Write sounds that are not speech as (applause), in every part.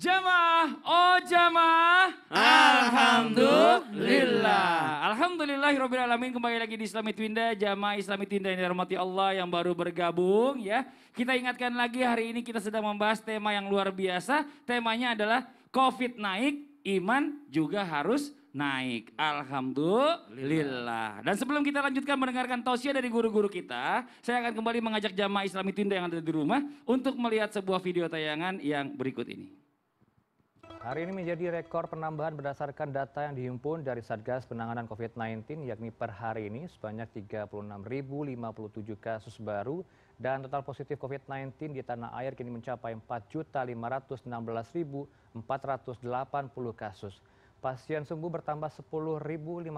Jamaah, oh jamaah. Alhamdulillah. Alhamdulillah, Robbil Alamin kembali lagi di Islamit Winda, Jamaah Islamit Winda yang dirahmati Allah yang baru bergabung ya. Kita ingatkan lagi hari ini kita sedang membahas tema yang luar biasa. Temanya adalah COVID naik, iman juga harus naik. Alhamdulillah. Dan sebelum kita lanjutkan mendengarkan tausiah dari guru-guru kita, saya akan kembali mengajak jamaah Islami Tunda yang ada di rumah untuk melihat sebuah video tayangan yang berikut ini. Hari ini menjadi rekor penambahan berdasarkan data yang dihimpun dari Satgas Penanganan COVID-19 yakni per hari ini sebanyak 36.057 kasus baru dan total positif COVID-19 di tanah air kini mencapai 4.516.480 kasus. Pasien sembuh bertambah 10.569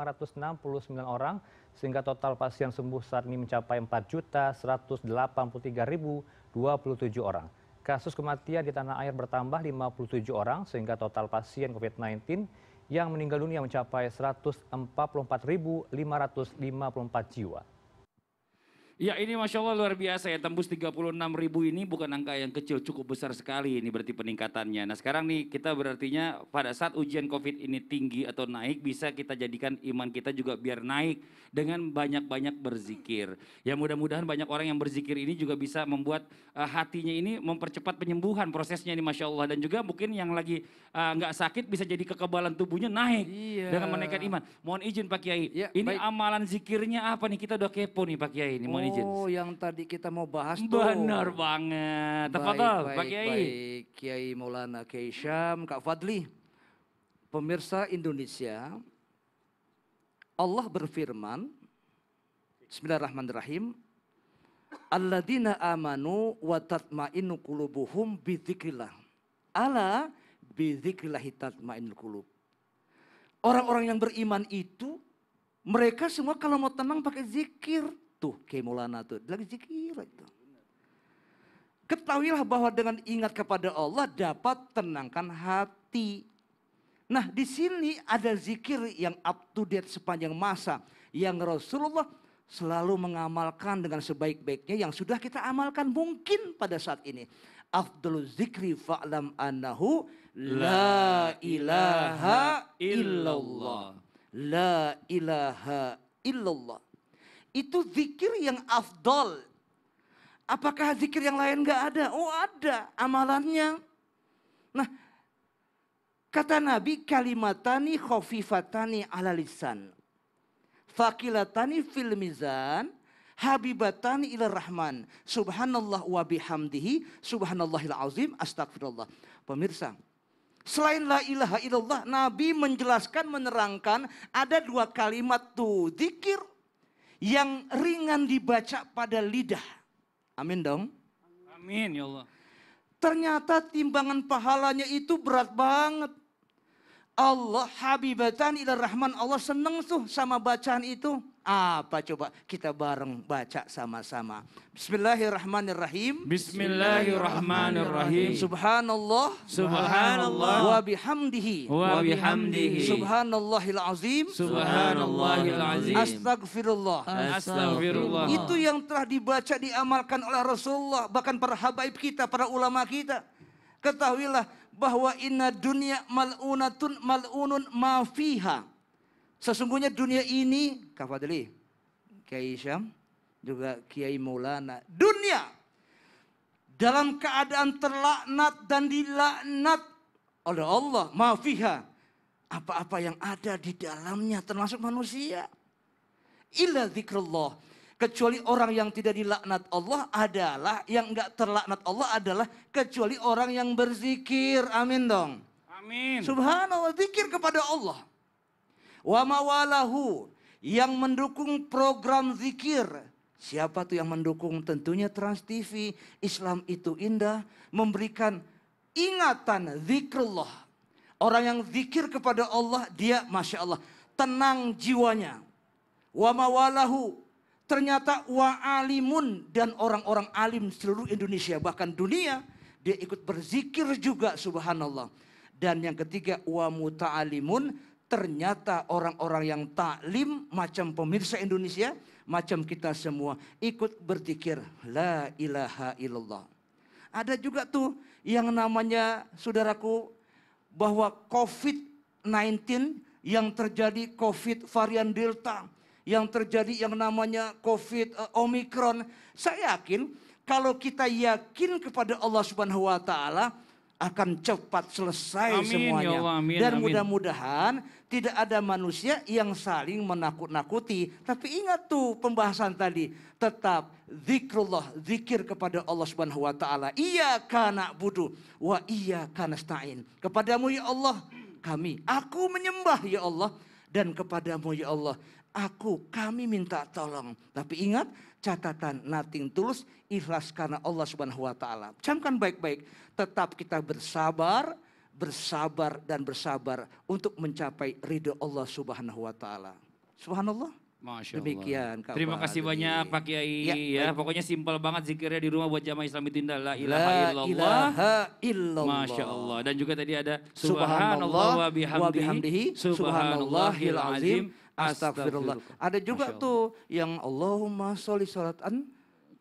orang sehingga total pasien sembuh saat ini mencapai 4.183.027 orang kasus kematian di tanah air bertambah 57 orang sehingga total pasien covid 19 yang meninggal dunia mencapai 144.554 jiwa Ya ini Masya Allah luar biasa ya, tembus 36 ribu ini bukan angka yang kecil, cukup besar sekali ini berarti peningkatannya. Nah sekarang nih kita berartinya pada saat ujian COVID ini tinggi atau naik, bisa kita jadikan iman kita juga biar naik dengan banyak-banyak berzikir. Ya mudah-mudahan banyak orang yang berzikir ini juga bisa membuat uh, hatinya ini mempercepat penyembuhan prosesnya ini Masya Allah. Dan juga mungkin yang lagi eh, nggak uh, sakit bisa jadi kekebalan tubuhnya naik iya. dengan menaikkan iman. Mohon izin Pak Kiai, ya, ini baik. amalan zikirnya apa nih? Kita udah kepo nih Pak Kiai ini. Mohon Origins. Oh, yang tadi kita mau bahas tuh. Benar banget. Tepat baik, Pak Kiai. Baik, Kiai Maulana Keisham, Kak Fadli. Pemirsa Indonesia, Allah berfirman, Bismillahirrahmanirrahim, Alladzina amanu wa tatma'innu kulubuhum bidhikrillah. Ala bidhikrillahi dzikrillah kulub. Orang-orang yang beriman itu mereka semua kalau mau tenang pakai zikir tuh ke Maulana tuh lagi zikir itu. Ketahuilah bahwa dengan ingat kepada Allah dapat tenangkan hati. Nah di sini ada zikir yang up to date sepanjang masa. Yang Rasulullah selalu mengamalkan dengan sebaik-baiknya yang sudah kita amalkan mungkin pada saat ini. Afdul zikri fa'lam annahu la ilaha illallah. La ilaha illallah. Itu zikir yang afdol. Apakah zikir yang lain gak ada? Oh ada amalannya. Nah kata Nabi kalimatani khofifatani ala lisan. Fakilatani fil mizan habibatani ila rahman. Subhanallah wa bihamdihi, subhanallahil azim, astagfirullah. Pemirsa, selain la ilaha illallah, Nabi menjelaskan, menerangkan ada dua kalimat tuh, zikir yang ringan dibaca pada lidah. Amin dong. Amin ya Allah. Ternyata timbangan pahalanya itu berat banget. Allah habibatan ila rahman. Allah seneng tuh sama bacaan itu. Apa coba kita bareng baca sama-sama. Bismillahirrahmanirrahim. Bismillahirrahmanirrahim. Subhanallah. Subhanallah. Wa bihamdihi. Wa bihamdihi. Subhanallahil azim. Subhanallahil azim. Astagfirullah. Astagfirullah. Itu yang telah dibaca diamalkan oleh Rasulullah bahkan para habaib kita, para ulama kita. Ketahuilah bahwa inna dunya mal'unatun mal'unun ma fiha Sesungguhnya dunia ini, Kafadli, Kiai Isyam, juga Kiai Maulana. Dunia dalam keadaan terlaknat dan dilaknat oleh Allah. Mafiha, Apa-apa yang ada di dalamnya termasuk manusia. Illa zikrullah. Kecuali orang yang tidak dilaknat Allah adalah, yang enggak terlaknat Allah adalah kecuali orang yang berzikir. Amin dong. Amin. Subhanallah, zikir kepada Allah wa mawalahu yang mendukung program zikir. Siapa tuh yang mendukung? Tentunya Trans TV. Islam itu indah, memberikan ingatan zikrullah. Orang yang zikir kepada Allah, dia Masya Allah, tenang jiwanya. Wa mawalahu, ternyata wa alimun dan orang-orang alim seluruh Indonesia, bahkan dunia, dia ikut berzikir juga subhanallah. Dan yang ketiga, wa muta'alimun, ternyata orang-orang yang taklim macam pemirsa Indonesia, macam kita semua ikut berpikir la ilaha illallah. Ada juga tuh yang namanya saudaraku bahwa COVID-19 yang terjadi COVID varian Delta, yang terjadi yang namanya COVID uh, Omicron. Saya yakin kalau kita yakin kepada Allah Subhanahu wa taala, akan cepat selesai amin, ya semuanya. Ya Allah, amin, Dan mudah-mudahan tidak ada manusia yang saling menakut-nakuti. Tapi ingat tuh pembahasan tadi, tetap zikrullah, zikir kepada Allah Subhanahu wa taala. Iya kana budu wa iya kana stain. Kepadamu ya Allah kami, aku menyembah ya Allah dan kepadamu ya Allah aku, kami minta tolong. Tapi ingat catatan nothing tulus, ikhlas karena Allah subhanahu wa ta'ala. Camkan baik-baik, tetap kita bersabar, bersabar dan bersabar untuk mencapai ridho Allah subhanahu wa ta'ala. Subhanallah. Masya Demikian. Allah. Terima kasih banyak Pak Kiai ya. ya. Pokoknya simpel banget zikirnya di rumah buat jamaah Islam itu la ilaha illallah. La illallah. Masya Allah. Dan juga tadi ada subhanallah, subhanallah wa bihamdihi, subhanallahil azim astagfirullah. Ada juga tuh yang Allahumma sholli sholatan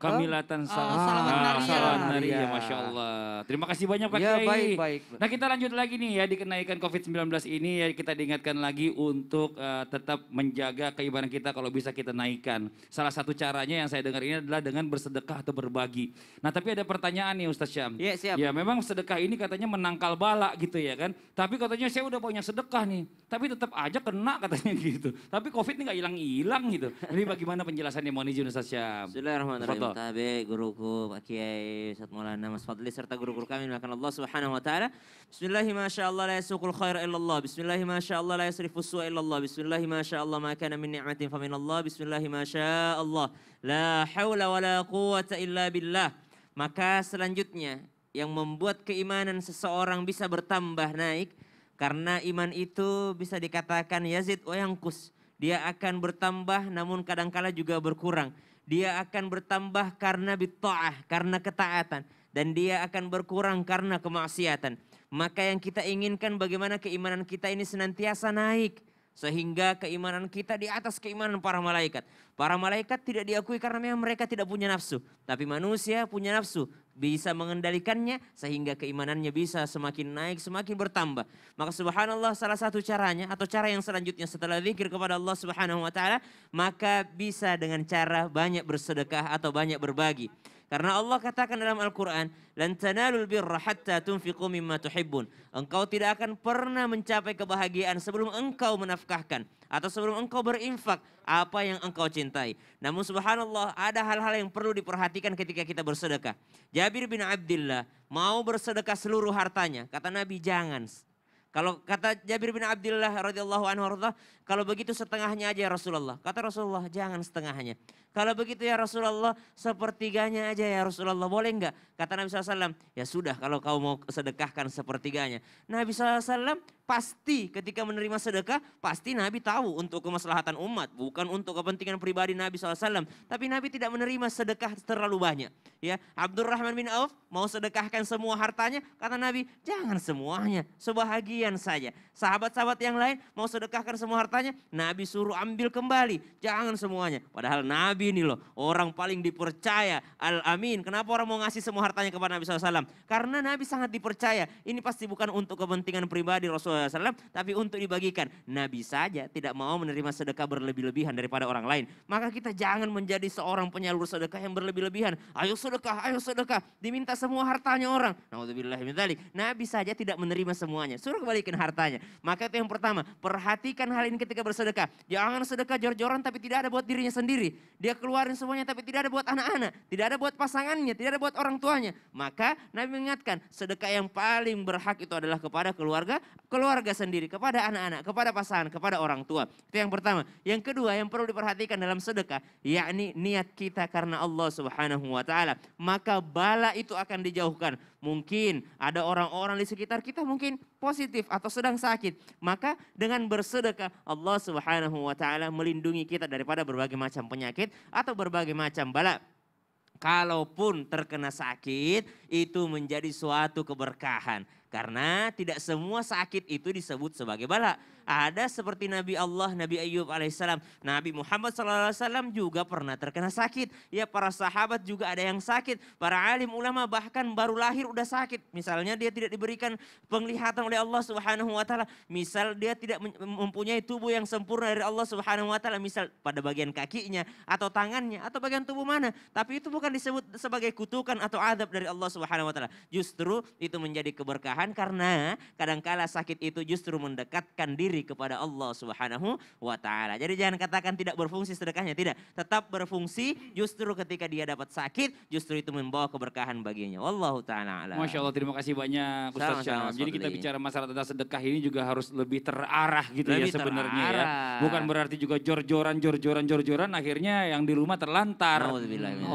Kamilatan Salamat, Salah oh, Salamat ah, Naria. Salamat ya, Masya Allah. Terima kasih banyak Pak ya, Kiai. Baik, baik. Nah kita lanjut lagi nih ya dikenaikan COVID-19 ini ya kita diingatkan lagi untuk uh, tetap menjaga keimanan kita kalau bisa kita naikkan. Salah satu caranya yang saya dengar ini adalah dengan bersedekah atau berbagi. Nah tapi ada pertanyaan nih Ustaz Syam. Ya siap. Ya memang sedekah ini katanya menangkal bala gitu ya kan. Tapi katanya saya udah punya sedekah nih. Tapi tetap aja kena katanya (laughs) gitu. Tapi COVID ini gak hilang-hilang gitu. Jadi bagaimana penjelasannya mohon izin Ustaz Syam. Bismillahirrahmanirrahim tabe, guruku Pak Kiai Ustaz Maulana Mas Fadli serta guru-guru kami dimakan Allah Subhanahu wa taala. Bismillahi masyaallah la yasukul khair illallah. Bismillahi masyaallah la yasrifu su'a illallah. Bismillahi masyaallah ma kana min ni'matin fa min Allah. Bismillahi masyaallah. La haula wa la quwata illa billah. Maka selanjutnya yang membuat keimanan seseorang bisa bertambah naik karena iman itu bisa dikatakan yazid wayangkus. Dia akan bertambah namun kadangkala juga berkurang. Dia akan bertambah karena bitta'ah, karena ketaatan. Dan dia akan berkurang karena kemaksiatan. Maka yang kita inginkan bagaimana keimanan kita ini senantiasa naik. Sehingga keimanan kita di atas keimanan para malaikat. Para malaikat tidak diakui karena memang mereka tidak punya nafsu. Tapi manusia punya nafsu bisa mengendalikannya sehingga keimanannya bisa semakin naik, semakin bertambah. Maka subhanallah salah satu caranya atau cara yang selanjutnya setelah zikir kepada Allah Subhanahu wa taala, maka bisa dengan cara banyak bersedekah atau banyak berbagi. Karena Allah katakan dalam Al-Quran, "Lan tanalul birra hatta tunfiqu mimma tuhibbun." Engkau tidak akan pernah mencapai kebahagiaan sebelum engkau menafkahkan atau sebelum engkau berinfak apa yang engkau cintai. Namun subhanallah, ada hal-hal yang perlu diperhatikan ketika kita bersedekah. Jabir bin Abdullah mau bersedekah seluruh hartanya. Kata Nabi, "Jangan." Kalau kata Jabir bin Abdullah radhiyallahu anhu kalau begitu setengahnya aja ya Rasulullah. Kata Rasulullah, jangan setengahnya. Kalau begitu ya Rasulullah sepertiganya aja ya Rasulullah boleh enggak? Kata Nabi SAW, ya sudah kalau kau mau sedekahkan sepertiganya. Nabi SAW pasti ketika menerima sedekah pasti Nabi tahu untuk kemaslahatan umat. Bukan untuk kepentingan pribadi Nabi SAW. Tapi Nabi tidak menerima sedekah terlalu banyak. Ya Abdurrahman bin Auf mau sedekahkan semua hartanya. Kata Nabi jangan semuanya sebahagian saja. Sahabat-sahabat yang lain mau sedekahkan semua hartanya. Nabi suruh ambil kembali. Jangan semuanya. Padahal Nabi Nabi ini loh. Orang paling dipercaya. Al-Amin. Kenapa orang mau ngasih semua hartanya kepada Nabi SAW? Karena Nabi sangat dipercaya. Ini pasti bukan untuk kepentingan pribadi Rasulullah SAW. Tapi untuk dibagikan. Nabi saja tidak mau menerima sedekah berlebih-lebihan daripada orang lain. Maka kita jangan menjadi seorang penyalur sedekah yang berlebih-lebihan. Ayo sedekah, ayo sedekah. Diminta semua hartanya orang. Nabi saja tidak menerima semuanya. Suruh kebalikin hartanya. Maka itu yang pertama. Perhatikan hal ini ketika bersedekah. Jangan sedekah jor-joran tapi tidak ada buat dirinya sendiri. Dia dia keluarin semuanya tapi tidak ada buat anak-anak. Tidak ada buat pasangannya, tidak ada buat orang tuanya. Maka Nabi mengingatkan sedekah yang paling berhak itu adalah kepada keluarga, keluarga sendiri, kepada anak-anak, kepada pasangan, kepada orang tua. Itu yang pertama. Yang kedua yang perlu diperhatikan dalam sedekah yakni niat kita karena Allah Subhanahu wa taala. Maka bala itu akan dijauhkan Mungkin ada orang-orang di sekitar kita mungkin positif atau sedang sakit. Maka dengan bersedekah Allah Subhanahu wa taala melindungi kita daripada berbagai macam penyakit atau berbagai macam bala kalaupun terkena sakit itu menjadi suatu keberkahan. Karena tidak semua sakit itu disebut sebagai bala. Ada seperti Nabi Allah, Nabi Ayub alaihissalam. Nabi Muhammad SAW juga pernah terkena sakit. Ya para sahabat juga ada yang sakit. Para alim ulama bahkan baru lahir udah sakit. Misalnya dia tidak diberikan penglihatan oleh Allah Subhanahu wa taala. Misal dia tidak mempunyai tubuh yang sempurna dari Allah Subhanahu wa taala. Misal pada bagian kakinya atau tangannya atau bagian tubuh mana. Tapi itu bukan disebut sebagai kutukan atau adab dari Allah Subhanahu wa taala. Justru itu menjadi keberkahan bertahan karena kadangkala sakit itu justru mendekatkan diri kepada Allah Subhanahu wa taala. Jadi jangan katakan tidak berfungsi sedekahnya, tidak. Tetap berfungsi justru ketika dia dapat sakit, justru itu membawa keberkahan baginya. Wallahu taala alam. Masya Allah, terima kasih banyak Ustaz Syam. Jadi kita bicara masalah tentang sedekah ini juga harus lebih terarah gitu ya lebih ya sebenarnya ya. Bukan berarti juga jor-joran jor-joran jor-joran akhirnya yang di rumah terlantar. Alhamdulillah.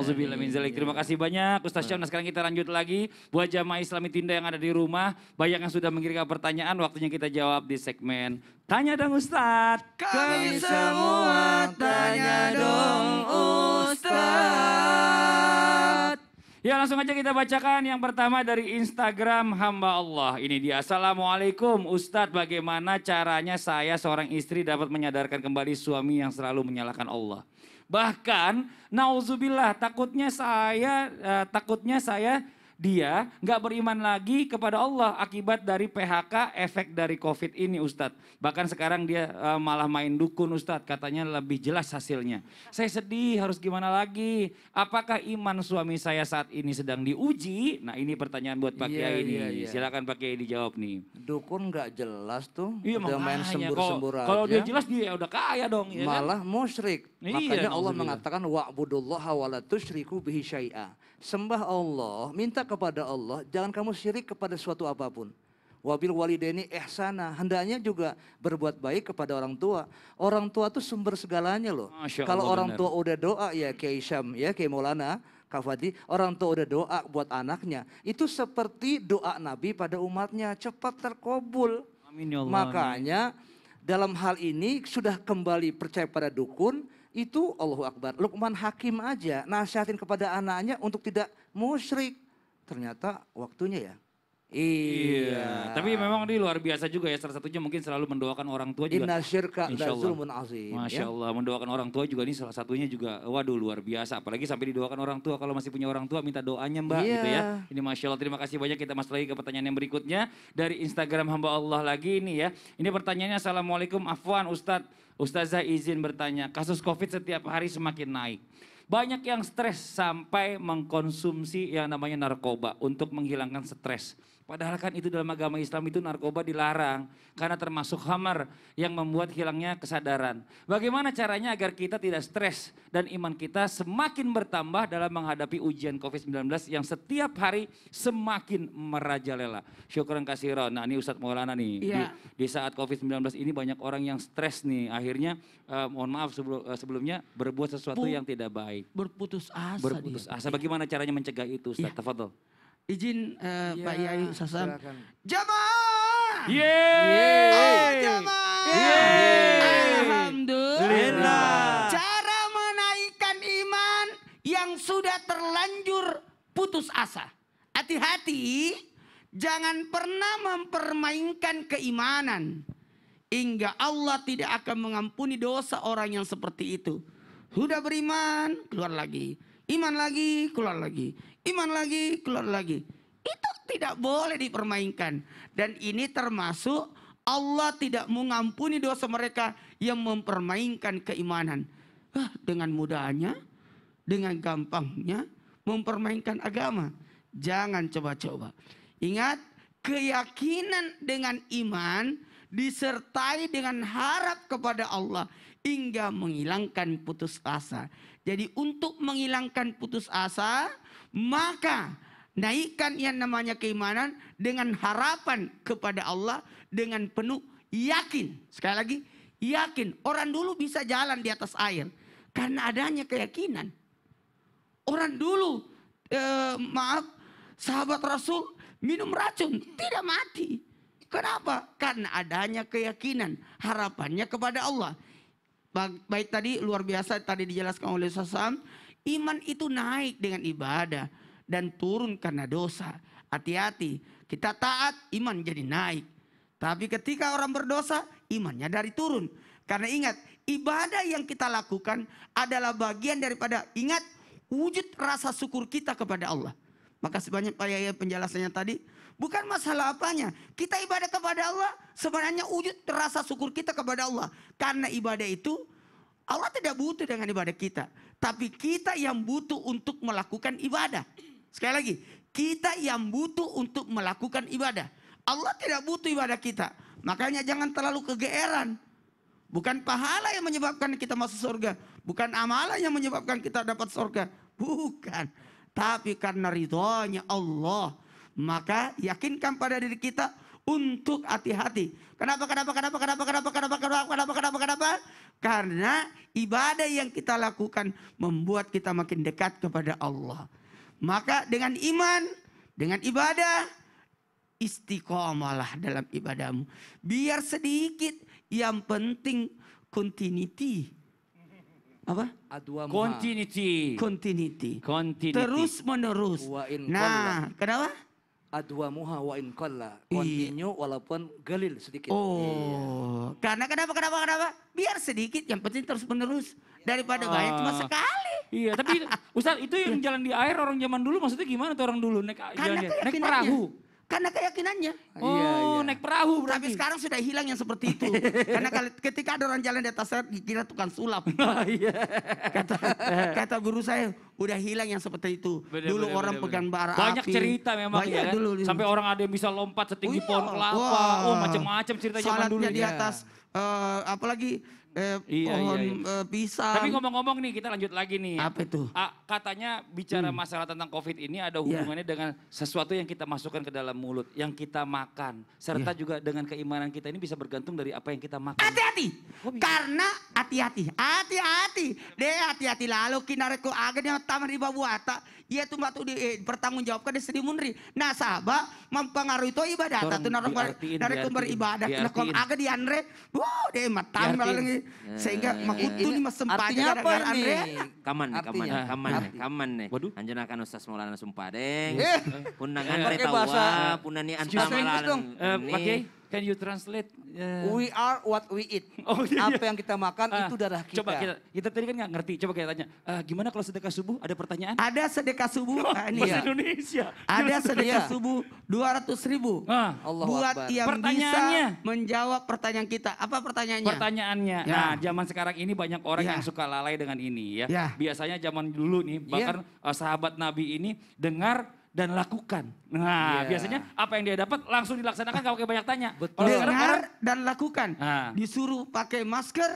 Terima kasih banyak Ustaz iya. Syam. Nah sekarang kita lanjut lagi buat jamaah Islami Tinda yang ada di rumah banyak yang sudah mengirimkan pertanyaan, waktunya kita jawab di segmen Tanya dong Ustadz. Kami, Kami semua tanya dong Ustadz. Ya langsung aja kita bacakan yang pertama dari Instagram hamba Allah. Ini dia. Assalamualaikum Ustadz bagaimana caranya saya seorang istri dapat menyadarkan kembali suami yang selalu menyalahkan Allah. Bahkan nauzubillah takutnya saya uh, takutnya saya dia nggak beriman lagi kepada Allah akibat dari PHK efek dari COVID ini Ustadz. Bahkan sekarang dia uh, malah main dukun Ustadz, katanya lebih jelas hasilnya. Saya sedih harus gimana lagi? Apakah iman suami saya saat ini sedang diuji? Nah ini pertanyaan buat Pak iya, Kiai ini. Yeah, yeah. Iya. Silakan Pak Kiai dijawab nih. Dukun nggak jelas tuh, iya, udah main sembur-semburan. Kalau dia jelas dia udah kaya dong. Ya kan? malah kan? musyrik Iya, Makanya iya, Allah iya. mengatakan wa'budullaha wa la tusyriku bihi syai'a. Sembah Allah, minta kepada Allah, jangan kamu syirik kepada suatu apapun. Wabil walidaini ihsana, hendaknya juga berbuat baik kepada orang tua. Orang tua itu sumber segalanya loh. Masya Kalau Allah, orang bener. tua udah doa ya kayak Isyam, ya kayak Maulana, Kafadi, orang tua udah doa buat anaknya. Itu seperti doa Nabi pada umatnya, cepat terkabul. Amin ya Allah. Makanya dalam hal ini sudah kembali percaya pada dukun, itu Allahu Akbar. Lukman Hakim aja nasihatin kepada anaknya untuk tidak musyrik. Ternyata waktunya ya. Iya. iya. Tapi memang ini luar biasa juga ya. Salah satunya mungkin selalu mendoakan orang tua juga. Inna syirka zulmun azim. Ya. Masya Allah. Mendoakan orang tua juga ini salah satunya juga. Waduh luar biasa. Apalagi sampai didoakan orang tua. Kalau masih punya orang tua minta doanya mbak iya. gitu ya. Ini Masya Allah. Terima kasih banyak. Kita masuk lagi ke pertanyaan yang berikutnya. Dari Instagram hamba Allah lagi ini ya. Ini pertanyaannya. Assalamualaikum Afwan Ustadz Ustazah izin bertanya, kasus COVID setiap hari semakin naik. Banyak yang stres sampai mengkonsumsi yang namanya narkoba untuk menghilangkan stres. Padahal kan itu dalam agama Islam itu narkoba dilarang karena termasuk hamar yang membuat hilangnya kesadaran. Bagaimana caranya agar kita tidak stres dan iman kita semakin bertambah dalam menghadapi ujian COVID-19 yang setiap hari semakin merajalela. Syukur kasih Ron. Nah ini Ustadz Maulana nih. Ya. Di, iya. di saat COVID-19 ini banyak orang yang stres nih. Akhirnya eh, mohon maaf sebelum, eh, sebelumnya berbuat sesuatu Bu, yang tidak baik. Berputus asa. Berputus asa. Bagaimana caranya mencegah itu Ustadz? Ya. Tafadol. Izin uh, ya, Pak Yai Sasam. Jamaah. Yeay. Jamaah. Alhamdulillah. Cara menaikkan iman yang sudah terlanjur putus asa. Hati-hati jangan pernah mempermainkan keimanan. Hingga Allah tidak akan mengampuni dosa orang yang seperti itu. Sudah beriman, keluar lagi Iman lagi, keluar lagi. Iman lagi, keluar lagi. Itu tidak boleh dipermainkan. Dan ini termasuk Allah tidak mengampuni dosa mereka yang mempermainkan keimanan. Hah, dengan mudahnya, dengan gampangnya mempermainkan agama. Jangan coba-coba. Ingat, keyakinan dengan iman disertai dengan harap kepada Allah hingga menghilangkan putus asa. Jadi untuk menghilangkan putus asa, maka naikkan yang namanya keimanan dengan harapan kepada Allah dengan penuh yakin. Sekali lagi, yakin. Orang dulu bisa jalan di atas air karena adanya keyakinan. Orang dulu, eh, maaf, sahabat Rasul minum racun tidak mati. Kenapa? Karena adanya keyakinan, harapannya kepada Allah. Baik tadi luar biasa tadi dijelaskan oleh Sosam. Iman itu naik dengan ibadah dan turun karena dosa. Hati-hati, kita taat iman jadi naik. Tapi ketika orang berdosa, imannya dari turun. Karena ingat, ibadah yang kita lakukan adalah bagian daripada ingat wujud rasa syukur kita kepada Allah. Makasih banyak Pak Yaya penjelasannya tadi, bukan masalah apanya. Kita ibadah kepada Allah, sebenarnya wujud rasa syukur kita kepada Allah. Karena ibadah itu, Allah tidak butuh dengan ibadah kita. Tapi kita yang butuh untuk melakukan ibadah. Sekali lagi, kita yang butuh untuk melakukan ibadah. Allah tidak butuh ibadah kita. Makanya jangan terlalu kegeeran. Bukan pahala yang menyebabkan kita masuk surga. Bukan amalan yang menyebabkan kita dapat surga. Bukan. Tapi karena ridhonya Allah. Maka yakinkan pada diri kita untuk hati-hati. Kenapa, kenapa, kenapa, kenapa, kenapa, kenapa, kenapa, kenapa, kenapa, kenapa? Karena ibadah yang kita lakukan membuat kita makin dekat kepada Allah. Maka dengan iman, dengan ibadah, istiqomalah dalam ibadahmu. Biar sedikit yang penting continuity apa? Adwa Continuity. Continuity. Continuity. Terus menerus. Wa in nah, kenapa? adua muha wa in kalla. Iya. Continue walaupun galil sedikit. Oh. Iyi. Karena kenapa kenapa kenapa? Biar sedikit yang penting terus menerus daripada ah. banyak cuma sekali. Iya, tapi Ustaz itu yang jalan di air orang zaman dulu maksudnya gimana tuh orang dulu naik Karena jalan, jalan ya? naik perahu? Karena keyakinannya. Oh, naik perahu berarti. Tapi sekarang sudah hilang yang seperti itu. (laughs) Karena ketika ada orang jalan di atas saya, dikira tukang sulap. (laughs) Oh, iya. kata kata guru saya udah hilang yang seperti itu. Bener, dulu bener, orang bener, pegang bara Banyak cerita memang Banyak ya kan. Dulu, dulu. Sampai orang ada yang bisa lompat setinggi oh, iya. pohon kelapa. Oh, Wah. Oh macam-macam cerita Salatnya zaman dulu. di ya. atas ya. uh, eh, apalagi eh, iya, iya, pohon iya, iya. pisang. Tapi ngomong-ngomong nih kita lanjut lagi nih. Apa itu? A, katanya bicara hmm. masalah tentang COVID ini ada hubungannya yeah. dengan sesuatu yang kita masukkan ke dalam mulut, yang kita makan, serta yeah. juga dengan keimanan kita ini bisa bergantung dari apa yang kita makan. Hati-hati, oh, iya. karena hati-hati, hati-hati, deh hati-hati lalu kinareku agen yang taman riba buata, ia tuh batu di eh, pertanggungjawabkan di sini munri. Nah sahabat mempengaruhi itu ibadah, tuh narek beribadah, narek agen di andre, wow deh matang lagi. Hmm, Sehingga iya, makutu iya. ini mas sempade gara Andre. Kaman, kaman, kaman, kaman nih. Waduh. Anjana kan Ustaz Maulana Sumpadeng. Eh. Pundangan retawa, punani antamalalan. pakai Can you translate? Uh, We are what we eat. (laughs) Oh, iya, Apa yang kita makan uh, itu darah kita. Coba kita, kita tadi kan nggak ngerti. Coba kita tanya, uh, gimana kalau sedekah subuh? Ada pertanyaan? Ada sedekah subuh. Oh, ah, ini ya. Indonesia. Ada iya. sedekah iya. subuh dua ratus ribu. Uh, ah. Allah Buat Akbar. yang bisa menjawab pertanyaan kita. Apa pertanyaannya? Pertanyaannya. Ya. Nah, zaman sekarang ini banyak orang ya. yang suka lalai dengan ini ya. ya. Biasanya zaman dulu nih, ya. bahkan ya. sahabat Nabi ini dengar dan lakukan. Nah, yeah. biasanya apa yang dia dapat langsung dilaksanakan kalau pakai banyak tanya. Betul. dengar dan lakukan. Nah. Disuruh pakai masker,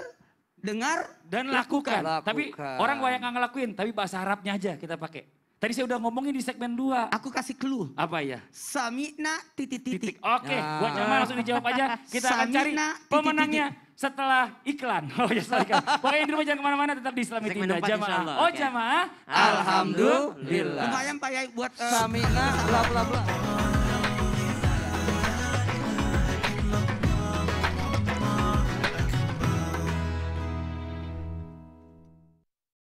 dengar dan lakukan. lakukan. Tapi orang banyak nggak ngelakuin, tapi bahasa Arabnya aja kita pakai. Tadi saya udah ngomongin di segmen dua Aku kasih clue. Apa ya? Samina titik titik. Oke, okay. nah. buat nyaman langsung dijawab aja. Kita akan cari titik, pemenangnya setelah iklan. (laughs) Oh ya setelah iklan. Pokoknya di rumah jangan kemana-mana tetap di Islami Tinda. Jamaah. Oh jamaah. Alhamdulillah. Lumayan Pak Yai buat uh, eh, stamina. Blah, blah,